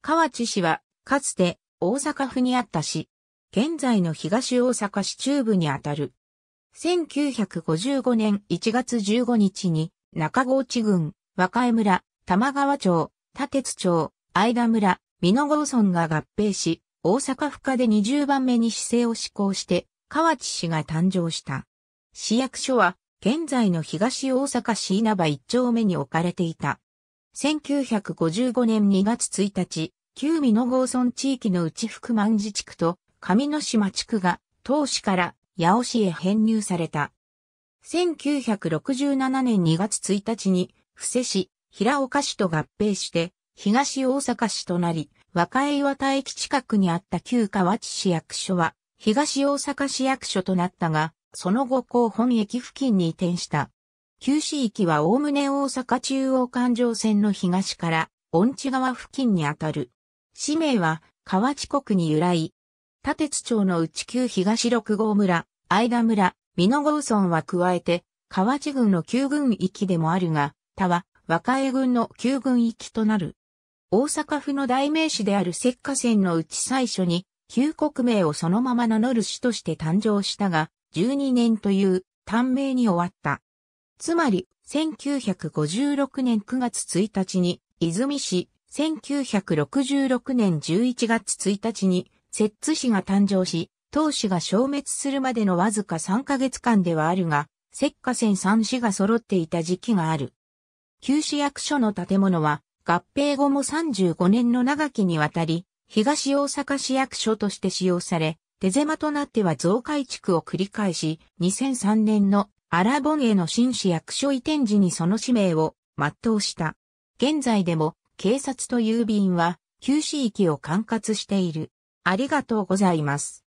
河内市は、かつて大阪府にあった市。現在の東大阪市中部にあたる。1955年1月15日に、中河内郡、和江村、玉川町、立鉄町、相田村、美濃郷村が合併し、大阪府下で20番目に市政を施行して、河内市が誕生した。市役所は、現在の東大阪市稲葉一丁目に置かれていた。1955年2月1日、旧美濃郷村地域の内福満寺地区と上野島地区が、当市から八尾市へ編入された。1967年2月1日に、伏せ市、平岡市と合併して、東大阪市となり、和歌岩田駅近くにあった旧河内市役所は、東大阪市役所となったが、その後、広本駅付近に移転した。旧市域はおおむね大阪中央環状線の東から温地川付近にあたる。市名は河内国に由来。立鉄町の内旧東六郷村、間田村、美濃郷村は加えて、河内郡の旧郡域でもあるが、他は和歌江郡の旧郡域となる。大阪府の代名詞である石化線のうち最初に、旧国名をそのまま名乗る市として誕生したが、12年という短命に終わった。つまり、1956年9月1日に、泉市、1966年11月1日に、摂津市が誕生し、当市が消滅するまでのわずか3ヶ月間ではあるが、石化線3市が揃っていた時期がある。旧市役所の建物は、合併後も35年の長きにわたり、東大阪市役所として使用され、手狭となっては増改築を繰り返し、2003年のアラボンへの紳士役所移転時にその使命を全うした。現在でも警察と郵便は、旧市域を管轄している。ありがとうございます。